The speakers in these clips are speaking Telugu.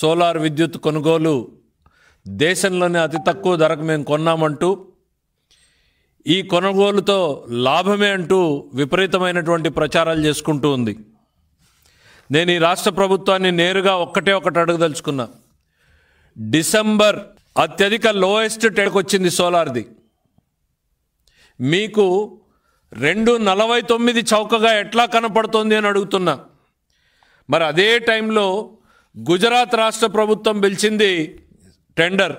సోలార్ విద్యుత్ కొనుగోలు దేశంలోనే అతి తక్కువ ధరకు మేము కొన్నామంటూ ఈ కొనుగోలుతో లాభమే అంటూ విపరీతమైనటువంటి ప్రచారాలు చేసుకుంటూ ఉంది నేను ఈ రాష్ట్ర ప్రభుత్వాన్ని నేరుగా ఒక్కటే ఒకటి అడుగుదలుచుకున్నా డిసెంబర్ అత్యధిక లోయెస్ట్ టేడ్కి వచ్చింది సోలార్ది మీకు రెండు నలభై తొమ్మిది చౌకగా ఎట్లా కనపడుతోంది అని అడుగుతున్నా మరి అదే టైంలో గుజరాత్ రాష్ట్ర ప్రభుత్వం పిలిచింది టెండర్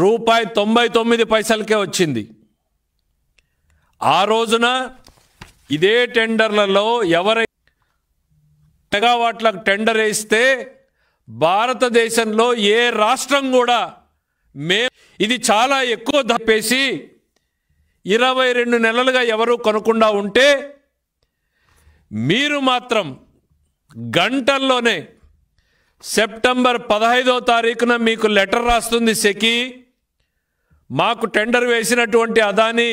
రూపాయి తొంభై తొమ్మిది పైసలకే వచ్చింది ఆ రోజున ఇదే టెండర్లలో ఎవరై మెగావాట్లకు టెండర్ వేస్తే భారతదేశంలో ఏ రాష్ట్రం కూడా మే ఇది చాలా ఎక్కువ దప్పేసి ఇరవై రెండు నెలలుగా ఎవరు కొనకుండా ఉంటే మీరు మాత్రం గంటల్లోనే సెప్టెంబర్ పదహైదో తారీఖున మీకు లెటర్ రాస్తుంది సెకి మాకు టెండర్ వేసినటువంటి అదాని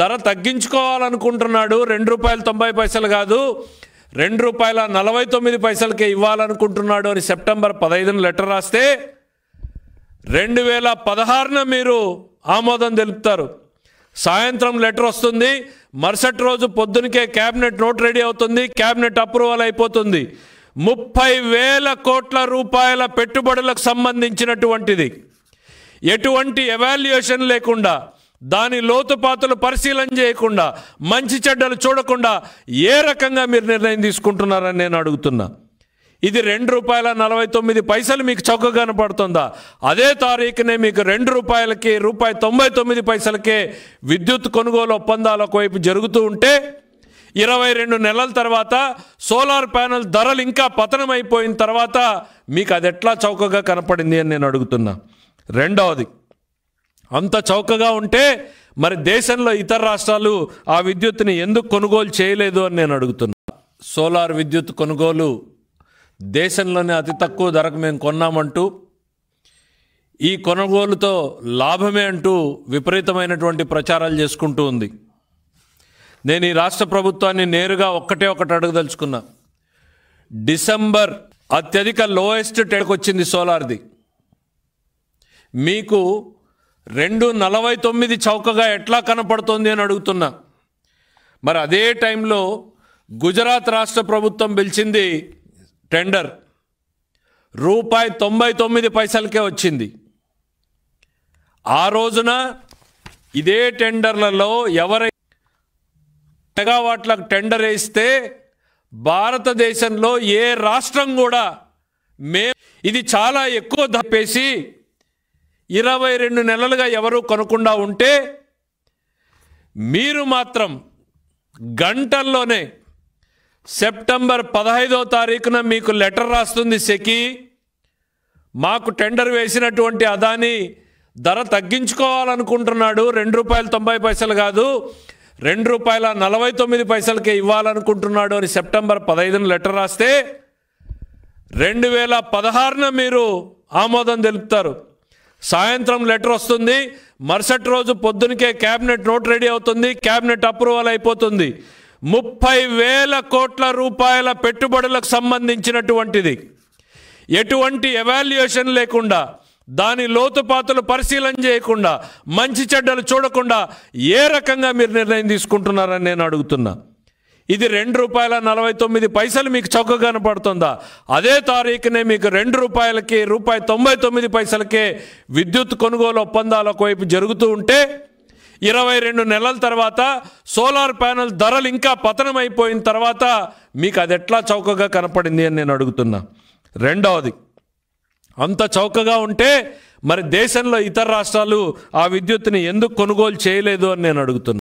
ధర తగ్గించుకోవాలనుకుంటున్నాడు రెండు రూపాయలు తొంభై పైసలు కాదు రెండు రూపాయల నలభై తొమ్మిది పైసలకే ఇవ్వాలనుకుంటున్నాడు అని సెప్టెంబర్ పదహైదున లెటర్ రాస్తే రెండు వేల పదహారున మీరు ఆమోదం తెలుపుతారు సాయంత్రం లెటర్ వస్తుంది మరుసటి రోజు పొద్దునకే క్యాబినెట్ నోట్ రెడీ అవుతుంది క్యాబినెట్ అప్రూవల్ అయిపోతుంది ముప్పై వేల కోట్ల రూపాయల పెట్టుబడులకు సంబంధించినటువంటిది ఎటువంటి ఎవాల్యుయేషన్ లేకుండా దాని లోతుపాతలు పరిశీలన చేయకుండా మంచి చెడ్డలు చూడకుండా ఏ రకంగా మీరు నిర్ణయం తీసుకుంటున్నారని నేను అడుగుతున్నా ఇది రెండు రూపాయల నలభై తొమ్మిది పైసలు మీకు చౌక కనపడుతుందా అదే తారీఖునే మీకు రెండు రూపాయలకి రూపాయి తొంభై తొమ్మిది పైసలకే విద్యుత్ కొనుగోలు ఒప్పందాలు ఒకవైపు జరుగుతూ ఉంటే ఇరవై రెండు నెలల తర్వాత సోలార్ ప్యానెల్ ధరలు ఇంకా పతనమైపోయిన తర్వాత మీకు అది ఎట్లా చౌకగా కనపడింది అని నేను అడుగుతున్నా రెండవది అంత చౌకగా ఉంటే మరి దేశంలో ఇతర రాష్ట్రాలు ఆ విద్యుత్ని ఎందుకు కొనుగోలు చేయలేదు అని నేను అడుగుతున్నా సోలార్ విద్యుత్ కొనుగోలు దేశంలోనే అతి తక్కువ ధరకు మేము కొన్నామంటూ ఈ కొనుగోలుతో లాభమే అంటూ విపరీతమైనటువంటి ప్రచారాలు చేసుకుంటూ ఉంది నేను ఈ రాష్ట్ర ప్రభుత్వాన్ని నేరుగా ఒక్కటే ఒకటి అడుగుదలుచుకున్నా డిసెంబర్ అత్యధిక లోయెస్ట్ టెడ్కి వచ్చింది సోలార్ది మీకు రెండు నలభై తొమ్మిది చౌకగా ఎట్లా కనపడుతోంది అని అడుగుతున్నా మరి అదే టైంలో గుజరాత్ రాష్ట్ర ప్రభుత్వం పిలిచింది టెండర్ రూపాయి తొంభై తొమ్మిది పైసలకే వచ్చింది ఆ రోజున ఇదే టెండర్లలో ఎవరైతే మెగావాట్లకు టెండర్ వేస్తే భారతదేశంలో ఏ రాష్ట్రం కూడా మే ఇది చాలా ఎక్కువ దప్పేసి ఇరవై రెండు నెలలుగా ఎవరు కొనకుండా ఉంటే మీరు మాత్రం గంటల్లోనే సెప్టెంబర్ పదహైదో తారీఖున మీకు లెటర్ రాస్తుంది సెకి మాకు టెండర్ వేసినటువంటి అదాని ధర తగ్గించుకోవాలనుకుంటున్నాడు రెండు రూపాయలు తొంభై పైసలు కాదు రెండు రూపాయల నలభై తొమ్మిది పైసలకే ఇవ్వాలనుకుంటున్నాడు అని సెప్టెంబర్ పదహైదున లెటర్ రాస్తే రెండు వేల పదహారున మీరు ఆమోదం తెలుపుతారు సాయంత్రం లెటర్ వస్తుంది మరుసటి రోజు పొద్దునకే క్యాబినెట్ నోట్ రెడీ అవుతుంది క్యాబినెట్ అప్రూవల్ అయిపోతుంది ముప్పై వేల కోట్ల రూపాయల పెట్టుబడులకు సంబంధించినటువంటిది ఎటువంటి ఎవాల్యుయేషన్ లేకుండా దాని లోతుపాతలు పరిశీలన చేయకుండా మంచి చెడ్డలు చూడకుండా ఏ రకంగా మీరు నిర్ణయం తీసుకుంటున్నారని నేను అడుగుతున్నా ఇది రెండు రూపాయల నలభై తొమ్మిది పైసలు మీకు చౌకగా కనపడుతుందా అదే తారీఖునే మీకు రెండు రూపాయలకి రూపాయి తొంభై తొమ్మిది పైసలకే విద్యుత్ కొనుగోలు ఒప్పందాల ఒకవైపు జరుగుతూ ఉంటే ఇరవై రెండు నెలల తర్వాత సోలార్ ప్యానెల్ ధరలు ఇంకా పతనం అయిపోయిన తర్వాత మీకు అది ఎట్లా చౌకగా కనపడింది అని నేను అడుగుతున్నా రెండవది అంత చౌకగా ఉంటే మరి దేశంలో ఇతర రాష్ట్రాలు ఆ విద్యుత్ని ఎందుకు కొనుగోలు చేయలేదు అని నేను అడుగుతున్నాను